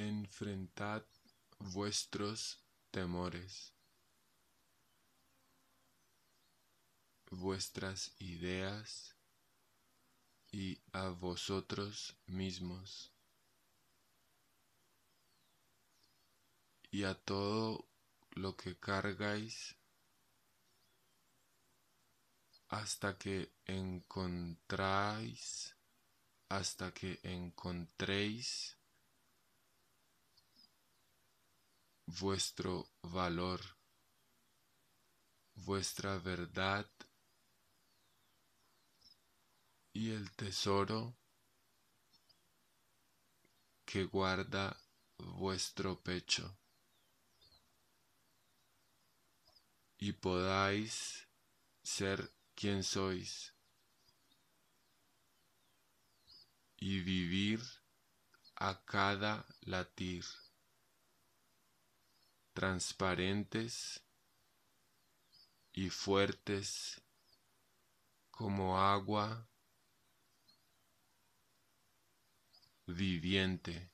Enfrentad vuestros temores, vuestras ideas y a vosotros mismos y a todo lo que cargáis hasta que encontráis, hasta que encontréis vuestro valor, vuestra verdad y el tesoro que guarda vuestro pecho y podáis ser quien sois y vivir a cada latir transparentes y fuertes como agua viviente.